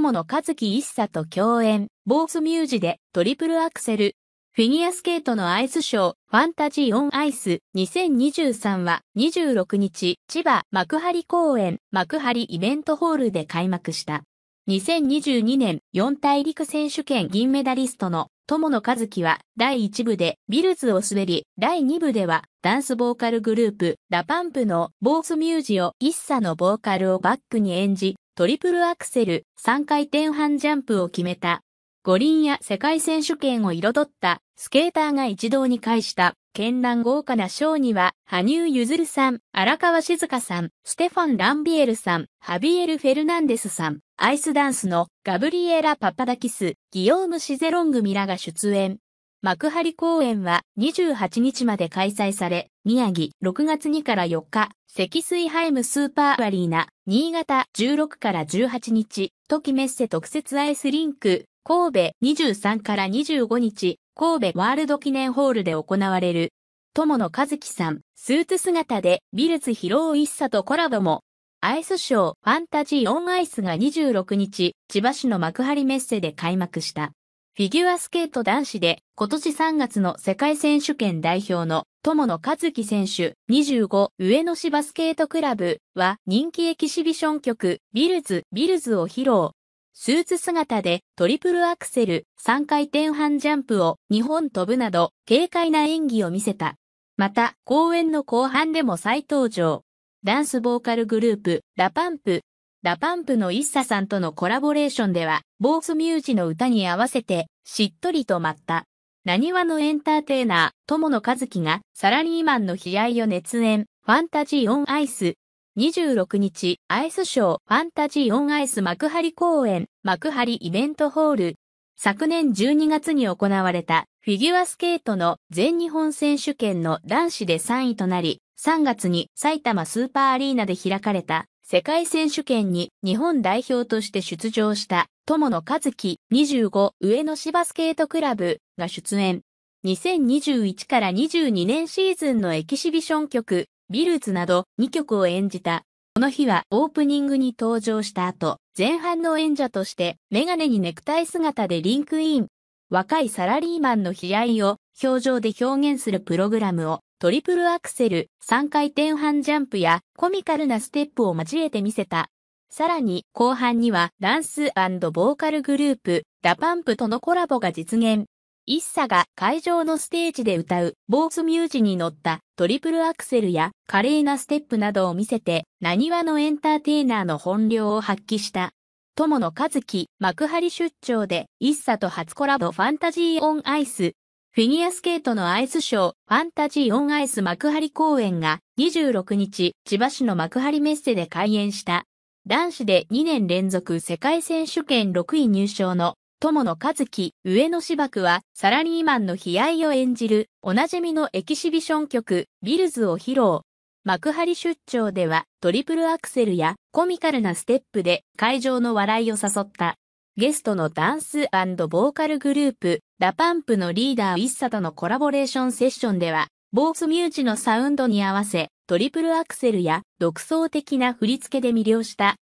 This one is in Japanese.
友野和樹一茶と共演、ボースミュージでトリプルアクセル。フィギュアスケートのアイスショー、ファンタジーオンアイス2023は26日、千葉幕張公園幕張イベントホールで開幕した。2022年四大陸選手権銀メダリストの友野和樹は第1部でビルズを滑り、第2部ではダンスボーカルグループラパンプのボースミュージを一茶のボーカルをバックに演じ、トリプルアクセル、3回転半ジャンプを決めた。五輪や世界選手権を彩ったスケーターが一堂に会した絢爛豪華なショーには、羽生結弦さん、荒川静香さん、ステファン・ランビエルさん、ハビエル・フェルナンデスさん、アイスダンスのガブリエラ・パパダキス、ギオーム・シゼロングミラが出演。幕張公演は28日まで開催され、宮城6月2から4日、積水ハイムスーパーアリーナ、新潟16から18日、時メッセ特設アイスリンク、神戸23から25日、神戸ワールド記念ホールで行われる。友野和樹さん、スーツ姿でビルズ広尾一茶とコラボも。アイスショーファンタジーオンアイスが26日、千葉市の幕張メッセで開幕した。フィギュアスケート男子で今年3月の世界選手権代表の友野和樹選手25上野芝スケートクラブは人気エキシビション曲ビルズビルズを披露。スーツ姿でトリプルアクセル3回転半ジャンプを2本飛ぶなど軽快な演技を見せた。また、公演の後半でも再登場。ダンスボーカルグループ、ラパンプラパンプのイッサさんとのコラボレーションでは、ボースミュージの歌に合わせて、しっとりと舞った。何話のエンターテイナー、友野和樹が、サラリーマンの悲哀を熱演、ファンタジーオンアイス。26日、アイスショー、ファンタジーオンアイス幕張公演、幕張イベントホール。昨年12月に行われた、フィギュアスケートの全日本選手権の男子で3位となり、3月に埼玉スーパーアリーナで開かれた世界選手権に日本代表として出場した友野和樹25上野芝スケートクラブが出演。2021から22年シーズンのエキシビション曲ビルズなど2曲を演じた。この日はオープニングに登場した後、前半の演者としてメガネにネクタイ姿でリンクイン。若いサラリーマンの悲哀を表情で表現するプログラムをトリプルアクセル、3回転半ジャンプやコミカルなステップを交えて見せた。さらに後半にはダンスボーカルグループ、ダパンプとのコラボが実現。一茶が会場のステージで歌うボースミュージに乗ったトリプルアクセルや華麗なステップなどを見せて、何話のエンターテイナーの本領を発揮した。友野和樹、幕張出張で一茶と初コラボファンタジーオンアイス、フィギュアスケートのアイスショー、ファンタジー・オン・アイス幕張公演が26日、千葉市の幕張メッセで開演した。男子で2年連続世界選手権6位入賞の友野和樹、上野芝生はサラリーマンの悲哀を演じるおなじみのエキシビション曲、ビルズを披露。幕張出張ではトリプルアクセルやコミカルなステップで会場の笑いを誘った。ゲストのダンスボーカルグループダパンプのリーダーイッサとのコラボレーションセッションでは、ボースミュージのサウンドに合わせ、トリプルアクセルや独創的な振り付けで魅了した